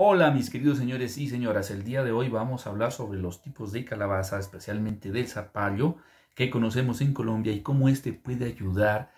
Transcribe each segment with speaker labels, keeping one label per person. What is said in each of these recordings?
Speaker 1: Hola mis queridos señores y señoras, el día de hoy vamos a hablar sobre los tipos de calabaza, especialmente del zapallo, que conocemos en Colombia y cómo este puede ayudar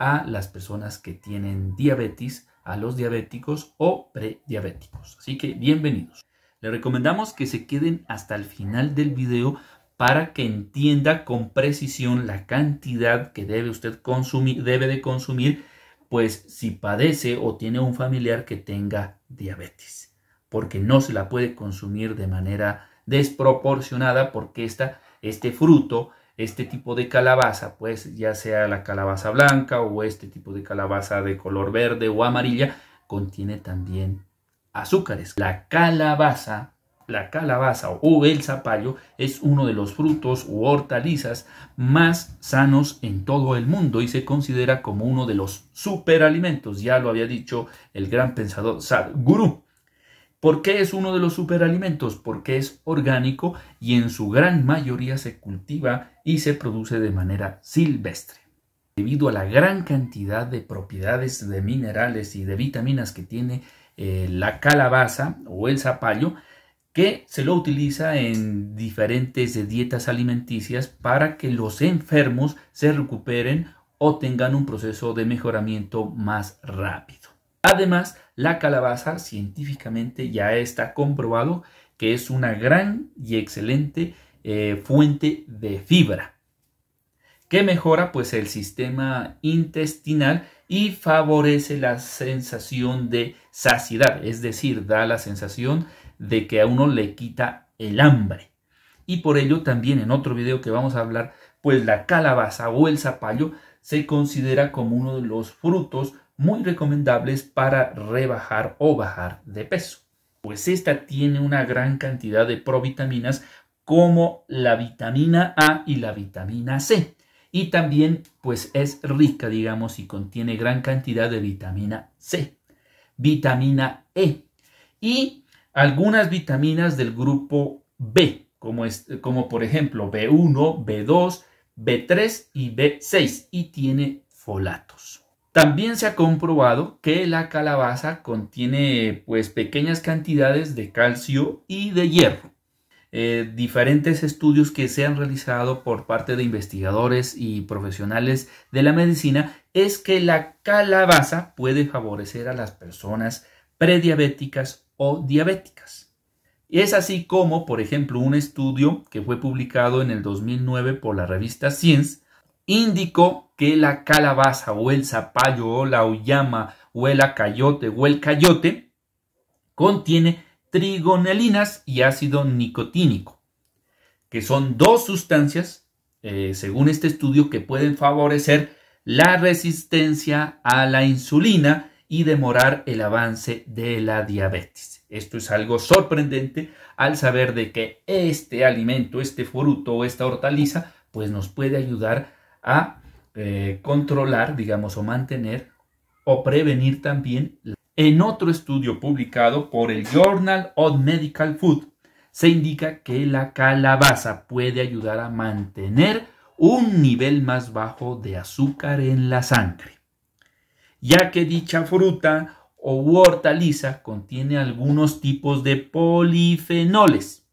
Speaker 1: a las personas que tienen diabetes, a los diabéticos o prediabéticos. Así que bienvenidos. Le recomendamos que se queden hasta el final del video para que entienda con precisión la cantidad que debe usted consumir, debe de consumir, pues si padece o tiene un familiar que tenga diabetes porque no se la puede consumir de manera desproporcionada porque esta, este fruto, este tipo de calabaza, pues ya sea la calabaza blanca o este tipo de calabaza de color verde o amarilla, contiene también azúcares. La calabaza, la calabaza o el zapallo es uno de los frutos u hortalizas más sanos en todo el mundo y se considera como uno de los superalimentos. Ya lo había dicho el gran pensador Sadhguru ¿Por qué es uno de los superalimentos? Porque es orgánico y en su gran mayoría se cultiva y se produce de manera silvestre. Debido a la gran cantidad de propiedades de minerales y de vitaminas que tiene eh, la calabaza o el zapallo, que se lo utiliza en diferentes dietas alimenticias para que los enfermos se recuperen o tengan un proceso de mejoramiento más rápido. Además, la calabaza científicamente ya está comprobado que es una gran y excelente eh, fuente de fibra que mejora pues el sistema intestinal y favorece la sensación de saciedad, es decir, da la sensación de que a uno le quita el hambre. Y por ello también en otro video que vamos a hablar, pues la calabaza o el zapallo se considera como uno de los frutos muy recomendables para rebajar o bajar de peso, pues esta tiene una gran cantidad de provitaminas como la vitamina A y la vitamina C. Y también pues es rica, digamos, y contiene gran cantidad de vitamina C, vitamina E y algunas vitaminas del grupo B, como, es, como por ejemplo B1, B2, B3 y B6, y tiene folatos. También se ha comprobado que la calabaza contiene pues pequeñas cantidades de calcio y de hierro. Eh, diferentes estudios que se han realizado por parte de investigadores y profesionales de la medicina es que la calabaza puede favorecer a las personas prediabéticas o diabéticas. Y es así como, por ejemplo, un estudio que fue publicado en el 2009 por la revista Science indicó que la calabaza o el zapallo o la uyama o el acayote o el cayote contiene trigonelinas y ácido nicotínico, que son dos sustancias, eh, según este estudio, que pueden favorecer la resistencia a la insulina y demorar el avance de la diabetes. Esto es algo sorprendente al saber de que este alimento, este fruto o esta hortaliza, pues nos puede ayudar a eh, controlar, digamos, o mantener o prevenir también. En otro estudio publicado por el Journal of Medical Food, se indica que la calabaza puede ayudar a mantener un nivel más bajo de azúcar en la sangre, ya que dicha fruta o hortaliza contiene algunos tipos de polifenoles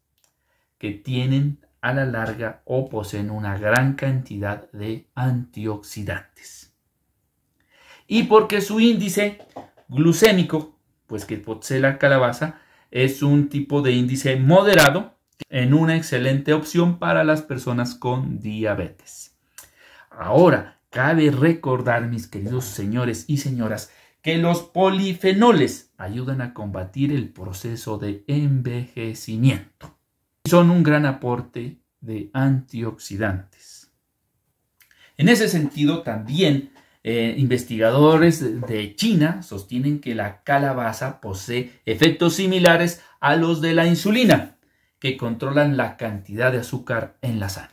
Speaker 1: que tienen a la larga o poseen una gran cantidad de antioxidantes. Y porque su índice glucémico, pues que posee la calabaza, es un tipo de índice moderado, en una excelente opción para las personas con diabetes. Ahora, cabe recordar, mis queridos señores y señoras, que los polifenoles ayudan a combatir el proceso de envejecimiento son un gran aporte de antioxidantes. En ese sentido, también eh, investigadores de China sostienen que la calabaza posee efectos similares a los de la insulina, que controlan la cantidad de azúcar en la sangre.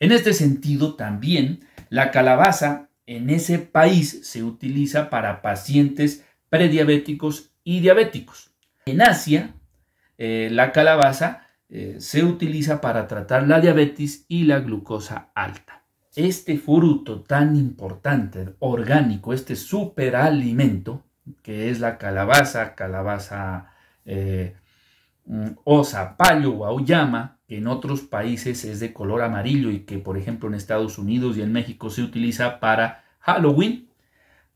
Speaker 1: En este sentido, también la calabaza en ese país se utiliza para pacientes prediabéticos y diabéticos. En Asia, eh, la calabaza eh, se utiliza para tratar la diabetes y la glucosa alta. Este fruto tan importante, orgánico, este superalimento, que es la calabaza, calabaza eh, mm, osa, palo zapallo o auyama, que en otros países es de color amarillo y que por ejemplo en Estados Unidos y en México se utiliza para Halloween,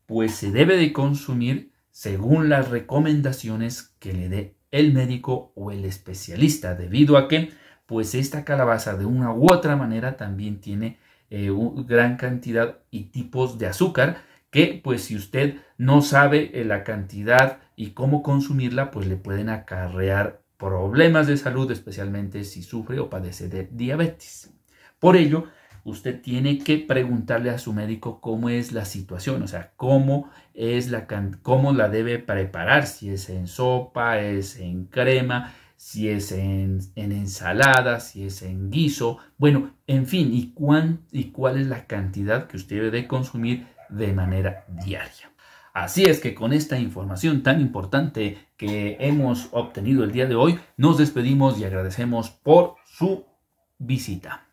Speaker 1: pues se debe de consumir según las recomendaciones que le dé el médico o el especialista, debido a que pues esta calabaza de una u otra manera también tiene eh, gran cantidad y tipos de azúcar que pues si usted no sabe eh, la cantidad y cómo consumirla pues le pueden acarrear problemas de salud especialmente si sufre o padece de diabetes. Por ello, usted tiene que preguntarle a su médico cómo es la situación, o sea, cómo es la cómo la debe preparar, si es en sopa, es en crema, si es en, en ensalada, si es en guiso, bueno, en fin, y, cuán, y cuál es la cantidad que usted debe consumir de manera diaria. Así es que con esta información tan importante que hemos obtenido el día de hoy, nos despedimos y agradecemos por su visita.